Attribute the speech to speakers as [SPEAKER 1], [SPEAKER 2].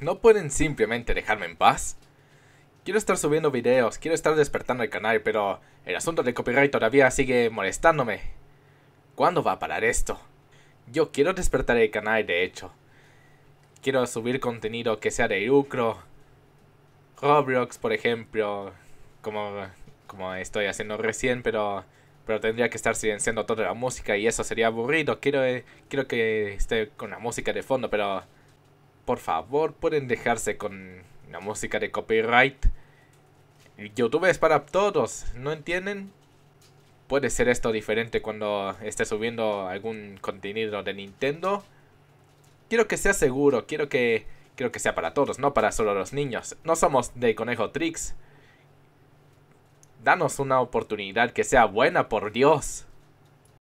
[SPEAKER 1] ¿No pueden simplemente dejarme en paz? Quiero estar subiendo videos, quiero estar despertando el canal, pero el asunto de copyright todavía sigue molestándome. ¿Cuándo va a parar esto? Yo quiero despertar el canal, de hecho. Quiero subir contenido que sea de lucro. Roblox, por ejemplo. Como, como estoy haciendo recién, pero, pero tendría que estar silenciando toda la música y eso sería aburrido. Quiero, eh, quiero que esté con la música de fondo, pero por favor, pueden dejarse con la música de copyright. YouTube es para todos, ¿no entienden? Puede ser esto diferente cuando esté subiendo algún contenido de Nintendo. Quiero que sea seguro, quiero que, que sea para todos, no para solo los niños. No somos de Conejo Tricks. Danos una oportunidad que sea buena, por Dios.